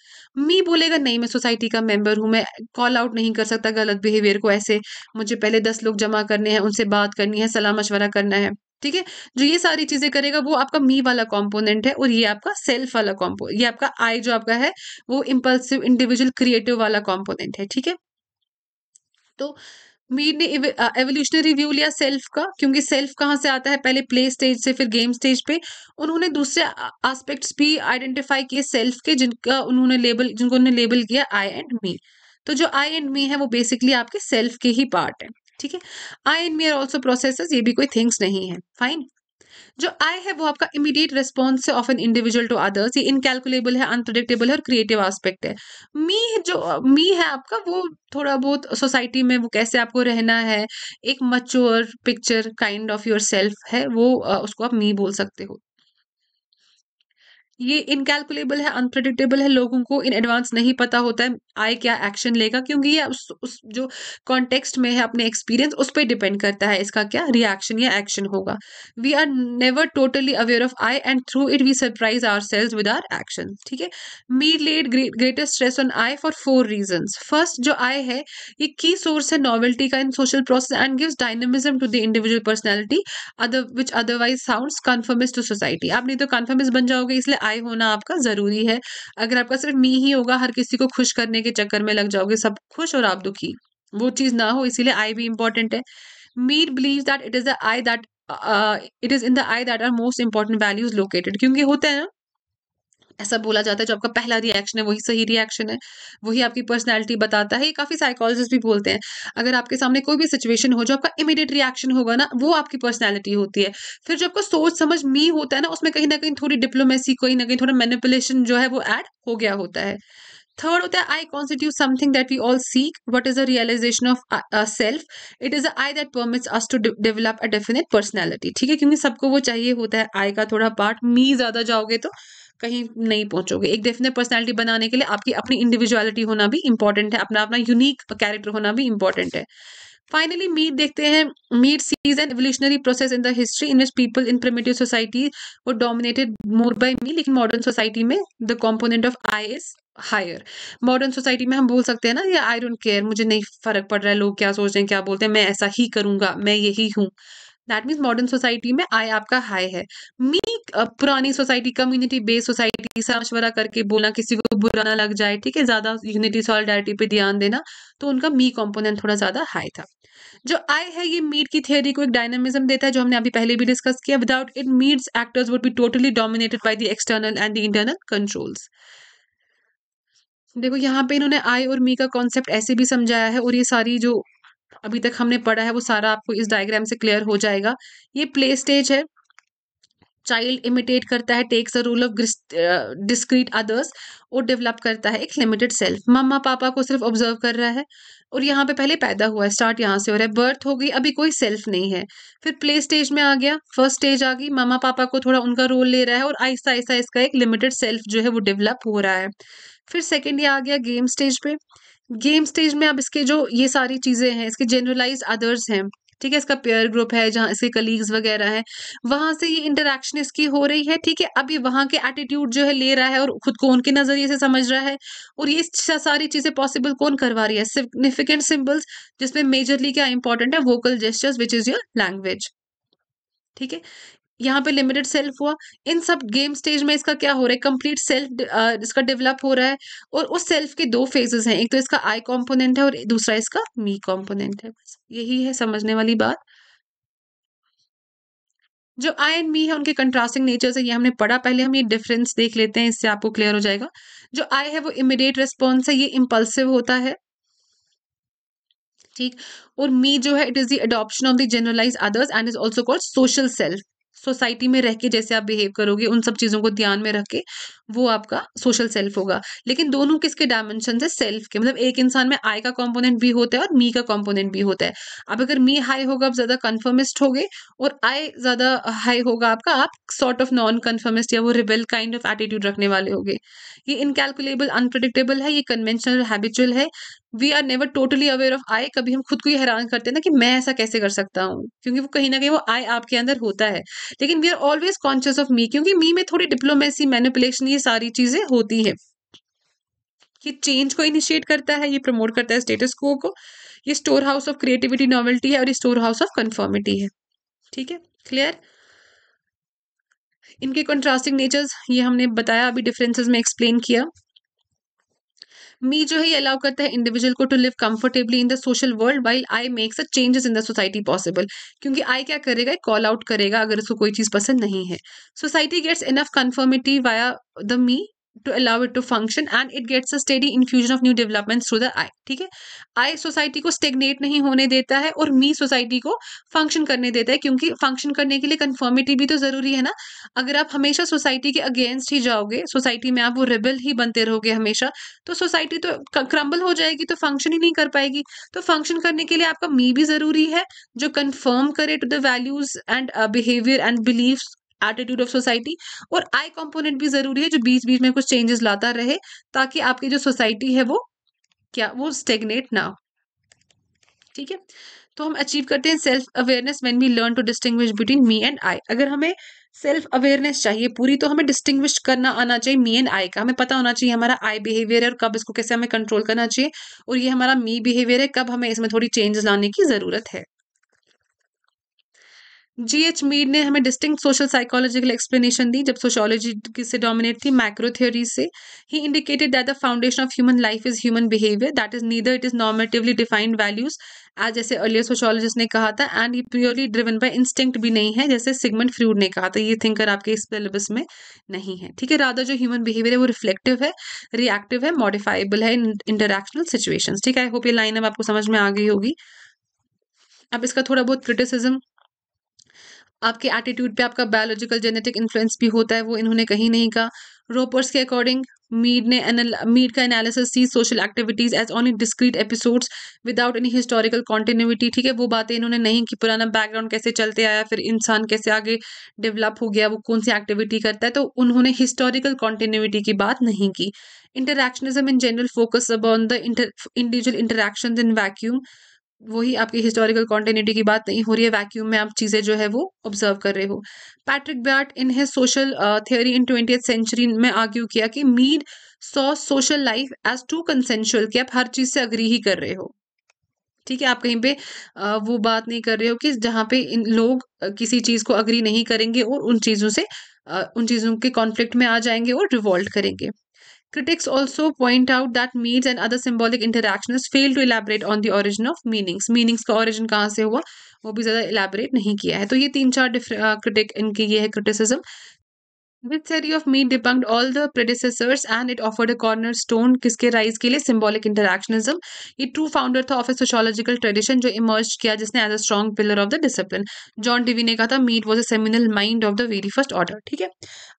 me बोलेगा नहीं मैं सोसाइटी का मेंबर हूँ मैं कॉल आउट नहीं कर सकता गलत बिहेवियर को ऐसे मुझे पहले दस लोग जमा करने हैं उनसे बात करनी है सलाह मशवरा करना है ठीक है जो ये सारी चीजें करेगा वो आपका मी वाला कॉम्पोनेंट है और ये आपका सेल्फ वाला कॉम्पो ये आपका आई जो आपका है वो इम्पल्सिव इंडिविजुअल क्रिएटिव वाला कॉम्पोनेंट है ठीक है तो मीर ने एवोल्यूशनरी व्यू लिया सेल्फ का क्योंकि सेल्फ कहाँ से आता है पहले प्ले स्टेज से फिर गेम स्टेज पे उन्होंने दूसरे आस्पेक्ट्स भी आइडेंटिफाई किए सेल्फ के जिनका उन्होंने लेबल जिनको उन्होंने लेबल किया आई एंड मी तो जो आई एंड मी है वो बेसिकली आपके सेल्फ के ही पार्ट है ठीक है I and me are also process ये भी कोई थिंग्स नहीं है फाइन जो आई है वो आपका इमीडिएट रेस्पॉन्स है of an individual to others ये इनकैलकुलेबल है अनप्रडिक्टेबल है और क्रिएटिव आस्पेक्ट है मी जो मी है आपका वो थोड़ा बहुत सोसाइटी में वो कैसे आपको रहना है एक mature picture kind of your self है वो उसको आप मी बोल सकते हो ये इनकैलकुलेबल है अनप्रडिक्टेबल है लोगों को इन एडवांस नहीं पता होता है आए क्या एक्शन लेगा क्योंकि ये उस, उस जो कॉन्टेक्स्ट में है अपने एक्सपीरियंस उस पर डिपेंड करता है इसका क्या रिएक्शन या एक्शन होगा we are never totally aware of I and through it we surprise our selves with our action ठीक है Mead laid greatest stress on I for four reason first जो आई है ये की सोर्स है नॉवेल्टी का in social process and gives dynamism to the individual personality other which otherwise sound conformist to society आप नहीं तो कन्फर्मिस बन जाओगे इसलिए आई होना आपका ज़रूरी है अगर आपका सिर्फ मी ही होगा हर किसी को खुश करने के चक्कर में लग जाओगे सब खुश और आप दुखी वो चीज़ ना हो इसीलिए आई भी इंपॉर्टेंट है Mead believe that it is the I that it is in the I that are most important values located क्योंकि होता है ना ऐसा बोला जाता है जो आपका पहला रिएक्शन है वही सही रिएक्शन है वही आपकी पर्सनैलिटी बताता है ये काफ़ी साइकोलॉजिस्ट भी बोलते हैं अगर आपके सामने कोई भी सिचुएशन हो जो आपका इमीडिएट रिएक्शन होगा ना वो आपकी पर्सनैलिटी होती है फिर जो आपको सोच समझ मी होता है ना उसमें कहीं ना कहीं थोड़ी डिप्लोमेसी कहीं ना कहीं थोड़ा मैनिपुलेशन जो है वो ऐड हो गया होता है थर्ड होता है I constitute something that we all seek what is a realisation of self it is a I that permits us to develop a definite personality ठीक है क्योंकि सबको वो चाहिए होता है आई का थोड़ा पार्ट मी ज्यादा जाओगे तो कहीं नहीं पहुंचोगे एक डेफिनेट पर्सनैलिटी बनाने के लिए आपकी अपनी इंडिविजुअलिटी होना भी इंपॉर्टेंट है अपना अपना यूनिक कैरेक्टर होना भी इंपॉर्टेंट है फाइनली मीट देखते हैं Mead sees an evolutionary process in the history in which people in primitive society वो डोमिनेटेड मोर बाय मी लेकिन मॉडर्न सोसाइटी में the component of I is higher modern society में हम बोल सकते हैं ना ये आई डोंट केयर मुझे नहीं फर्क पड़ रहा है लोग क्या सोच रहे हैं क्या बोलते हैं मैं ऐसा ही करूंगा मैं यही हूँ दैट मीन्स मॉडर्न सोसाइटी में आई आपका हाई है मी पुरानी सोसाइटी कम्युनिटी बेस्ड सोसाइटी से मशवरा करके बोलना किसी को बुरा ना लग जाए ठीक है ज्यादा यूनिटी सॉलिडारिटी पे ध्यान देना तो उनका मी कॉम्पोनेंट थोड़ा ज्यादा हाई था जो आई है ये मीट की थियोरी को एक डायनामिज्म देता है जो हमने अभी पहले भी डिस्कस किया without it Mead's actors would be totally dominated by the external and the internal controls देखो यहाँ पे इन्होंने आई और मी का कॉन्सेप्ट ऐसे भी समझाया है और ये सारी जो अभी तक हमने पढ़ा है वो सारा आपको इस डायग्राम से क्लियर हो जाएगा ये प्ले स्टेज है चाइल्ड इमिटेट करता है takes a role of discrete others और डेवलप करता है एक लिमिटेड सेल्फ मम्मा पापा को सिर्फ ऑब्जर्व कर रहा है और यहाँ पे पहले पैदा हुआ है स्टार्ट यहाँ से हो रहा है बर्थ हो गई अभी कोई सेल्फ नहीं है फिर प्ले स्टेज में आ गया फर्स्ट स्टेज आ गई मम्मा पापा को थोड़ा उनका रोल ले रहा है और आहिस्ता आहिस्ता इसका एक लिमिटेड सेल्फ जो है वो डेवलप हो रहा है फिर सेकेंड ये आ गया गेम स्टेज पे गेम स्टेज में अब इसके जो ये सारी चीज़ें हैं इसके जनरलाइज अदर्स हैं ठीक है इसका पेयर ग्रुप है जहाँ इसके कलीग्स वगैरह है वहां से ये इंटरेक्शन इसकी हो रही है ठीक है अब ये वहां के एटीट्यूड जो है ले रहा है और खुद को उनके नजरिए से समझ रहा है और ये सारी चीजें पॉसिबल कौन करवा रही है सिग्निफिकेंट सिंबल्स जिसमें मेजरली क्या इंपॉर्टेंट है vocal gestures which is your language ठीक है यहाँ पे लिमिटेड सेल्फ हुआ इन सब गेम स्टेज में इसका क्या हो रहा है कंप्लीट सेल्फ इसका डेवलप हो रहा है और उस सेल्फ के दो फेजेस हैं एक तो इसका आई कंपोनेंट है और दूसरा इसका मी कंपोनेंट है बस यही है समझने वाली बात जो आई एंड मी है उनके कंट्रास्टिंग नेचर से ये हमने पढ़ा पहले हम ये डिफरेंस देख लेते हैं इससे आपको क्लियर हो जाएगा जो आई है वो इमिडिएट रिस्पॉन्स है ये इम्पल्सिव होता है ठीक और मी जो है it is the adoption of the generalise others and is also called social self society में रह के जैसे आप बिहेव करोगे उन सब चीज़ों को ध्यान में रख के वो आपका सोशल सेल्फ होगा लेकिन दोनों किसके डायमेंशन है सेल्फ के मतलब एक इंसान में आई का कॉम्पोनेंट भी होता है और मी का कॉम्पोनेंट भी होता है अब अगर मी हाई होगा आप ज्यादा कन्फर्मिस्ट हो गए और आई ज्यादा हाई होगा आपका आप सॉर्ट ऑफ नॉन कन्फर्मिस्ट या वो रिबेल काइंड ऑफ एटीट्यूड रखने वाले हो ये इनकैलकुलेबल अनप्रडिक्टेबल है ये कन्वेंशनल हैबिचुअल है we are never totally aware of I कभी हम खुद को ही हैरान करते हैं ना कि मैं ऐसा कैसे कर सकता हूँ क्योंकि वो कहीं ना कहीं वो आई आपके अंदर होता है लेकिन we are always conscious of me क्योंकि मी में थोड़ी डिप्लोमेसी मैनिपुलेशन ये सारी चीजें होती है ये चेंज को इनिशिएट करता है ये प्रमोट करता है स्टेटस को को ये storehouse of creativity novelty है और ये स्टोर हाउस ऑफ कंफर्मिटी है ठीक है क्लियर इनके कंट्रास्टिंग नेचर्स ये हमने बताया अभी डिफरेंसेस में एक्सप्लेन किया मी जो है अलाउ करता है इंडिविजुअल को to live comfortably in the social world while I makes a changes in the society possible क्योंकि आई क्या करेगा कॉल आउट करेगा अगर उसको कोई चीज़ पसंद नहीं है society gets enough conformity via the me to allow it to function and it gets a steady infusion of new developments through the eye ठीक है आई सोसाइटी को स्टेगनेट नहीं होने देता है और मी सोसाइटी को फंक्शन करने देता है क्योंकि फंक्शन करने के लिए कन्फर्मिटी भी तो ज़रूरी है ना अगर आप हमेशा सोसाइटी के अगेंस्ट ही जाओगे सोसाइटी में आप वो रेबल ही बनते रहोगे हमेशा तो सोसाइटी तो क्रम्बल हो जाएगी तो फंक्शन ही नहीं कर पाएगी तो फंक्शन करने के लिए आपका मी भी ज़रूरी है जो कन्फर्म करे to the values and behaviour and beliefs attitude of society और आई कंपोनेंट भी जरूरी है जो बीच बीच में कुछ चेंजेस लाता रहे ताकि आपकी जो सोसाइटी है वो क्या वो स्टेगनेट ना हो ठीक है तो हम अचीव करते हैं self awareness when we learn to distinguish between me and I अगर हमें सेल्फ अवेयरनेस चाहिए पूरी तो हमें डिस्टिंग्विश करना आना चाहिए मी एंड आई का हमें पता होना चाहिए हमारा आई बिहेवियर है और कब इसको कैसे हमें कंट्रोल करना चाहिए और ये हमारा मी बिहेवियर है कब हमें इसमें थोड़ी चेंजेस लाने की ज़रूरत है जी एच मीड ने हमें डिस्टिंक्ट सोशल साइकोलॉजिकल एक्सप्लेनेशन दी जब सोशोलॉजी से डोमिनेट थी माइक्रो थ्योरी से ही indicated that the foundation of human life is human behaviour that is neither it is normatively defined values आज जैसे अर्लियर सोशोलॉजिस्ट ने कहा था एंड ये प्योरली ड्रिवन बाय इंस्टिंक्ट भी नहीं है जैसे सिगमेंट फ्रूड ने कहा था ये थिंकर आपके इस सिलेबस में नहीं है ठीक है राधा जो ह्यूमन बिहेवियर है वो रिफ्लेक्टिव है रिएक्टिव है मॉडिफाइबल है इंटरक्शनल सिचुएशन ठीक है आई होप ये लाइन अब आपको समझ में आ गई होगी अब इसका थोड़ा बहुत क्रिटिसिज्म आपके एटीट्यूड पे आपका बायोलॉजिकल जेनेटिक इन्फ्लुएंस भी होता है वो इन्होंने कहीं नहीं कहा रोपर्स के अकॉर्डिंग मीड ने मीड का analysis see social activities as on discrete episodes without any historical continuity ठीक है वो बातें इन्होंने नहीं कि पुराना बैकग्राउंड कैसे चलते आया फिर इंसान कैसे आगे डेवलप हो गया वो कौन सी एक्टिविटी करता है तो उन्होंने हिस्टोरिकल कॉन्टिन्यूटी की बात नहीं की इंटरैक्शनिज्म इन जनरल फोकस अब on the individual interaction in vacuum वही आपकी हिस्टोरिकल कॉन्टिन्यूटी की बात नहीं हो रही है वैक्यूम में आप चीज़ें जो है वो ऑब्जर्व कर रहे हो पैट्रिक ब्याट इन है social theory in twenty century में आर्ग्यू किया कि Mead saw social life as too consensual कि आप हर चीज़ से अग्री ही कर रहे हो ठीक है आप कहीं पे uh, वो बात नहीं कर रहे हो कि जहाँ पे इन लोग uh, किसी चीज़ को अग्री नहीं करेंगे और उन चीज़ों से uh, उन चीज़ों के कॉन्फ्लिक्ट में आ जाएंगे और रिवॉल्ट करेंगे Critics also point out that meads and other symbolic interactions fail to elaborate on the origin of meanings. Meanings का origin कहाँ से हुआ वो भी ज़्यादा elaborate नहीं किया है तो ये तीन चार different uh, critic इनकी ये है criticism. This theory of meat debunked all the predecessors and it offered a cornerstone किसके rise के लिए symbolic interactionism. ये true founder था of a sociological tradition जो emerged किया जिसने as a strong pillar of the discipline. John Dewey ने कहा था meat was a seminal mind of the very first order. ठीक है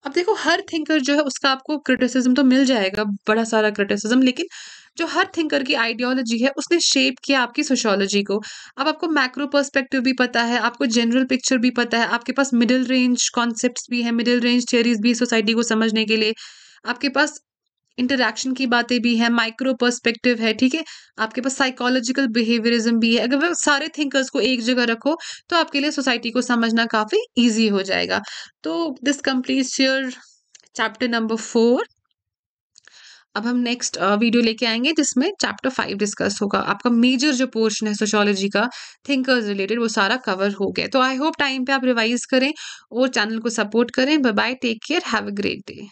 अब देखो हर thinker जो है उसका आपको criticism तो मिल जाएगा बड़ा सारा criticism लेकिन जो हर थिंकर की आइडियोलॉजी है उसने शेप किया आपकी सोशोलॉजी को अब आपको मैक्रो पर्सपेक्टिव भी पता है आपको जनरल पिक्चर भी पता है आपके पास मिडिल रेंज कॉन्सेप्ट भी है मिडिल रेंज थियरीज भी सोसाइटी को समझने के लिए आपके पास इंटरेक्शन की बातें भी है माइक्रो पर्सपेक्टिव है ठीक है आपके पास साइकोलॉजिकल बिहेवियरिज्म भी है अगर वह सारे थिंकर्स को एक जगह रखो तो आपके लिए सोसाइटी को समझना काफ़ी ईजी हो जाएगा तो this completes your chapter number four अब हम नेक्स्ट वीडियो uh, लेके आएंगे जिसमें चैप्टर फाइव डिस्कस होगा आपका मेजर जो पोर्शन है सोशोलॉजी का थिंकर्स रिलेटेड वो सारा कवर हो गया तो आई होप टाइम पे आप रिवाइज करें और चैनल को सपोर्ट करें bye bye take care have a great day